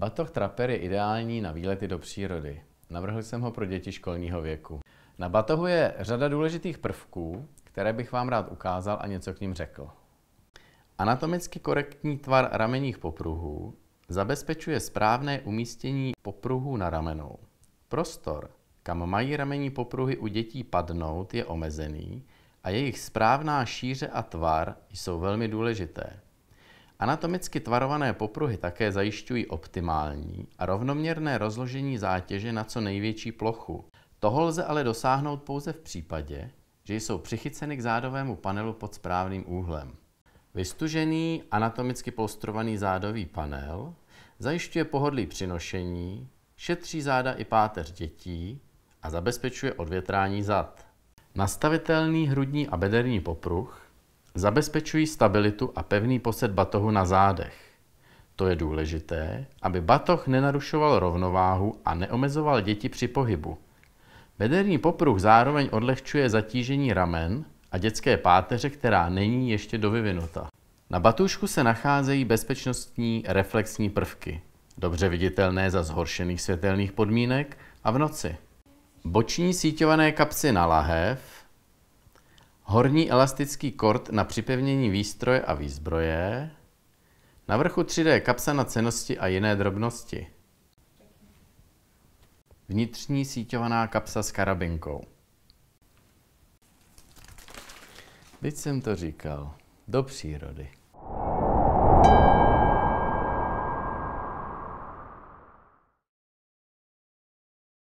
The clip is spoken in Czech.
Batoh Trapper je ideální na výlety do přírody. Navrhl jsem ho pro děti školního věku. Na batohu je řada důležitých prvků, které bych vám rád ukázal a něco k ním řekl. Anatomicky korektní tvar ramenních popruhů zabezpečuje správné umístění popruhů na ramenou. Prostor, kam mají ramenní popruhy u dětí padnout, je omezený a jejich správná šíře a tvar jsou velmi důležité. Anatomicky tvarované popruhy také zajišťují optimální a rovnoměrné rozložení zátěže na co největší plochu. Toho lze ale dosáhnout pouze v případě, že jsou přichyceny k zádovému panelu pod správným úhlem. Vystužený anatomicky polstrovaný zádový panel zajišťuje pohodlí přinošení, šetří záda i páteř dětí a zabezpečuje odvětrání zad. Nastavitelný hrudní a bederní popruh Zabezpečují stabilitu a pevný posed batohu na zádech. To je důležité, aby batoh nenarušoval rovnováhu a neomezoval děti při pohybu. Bederní popruh zároveň odlehčuje zatížení ramen a dětské páteře, která není ještě dovyvinuta. Na batušku se nacházejí bezpečnostní reflexní prvky, dobře viditelné za zhoršených světelných podmínek a v noci. Boční síťované kapsy na lahev Horní elastický kord na připevnění výstroje a výzbroje. Na vrchu 3D kapsa na cenosti a jiné drobnosti. Vnitřní síťovaná kapsa s karabinkou. Teď jsem to říkal. Do přírody.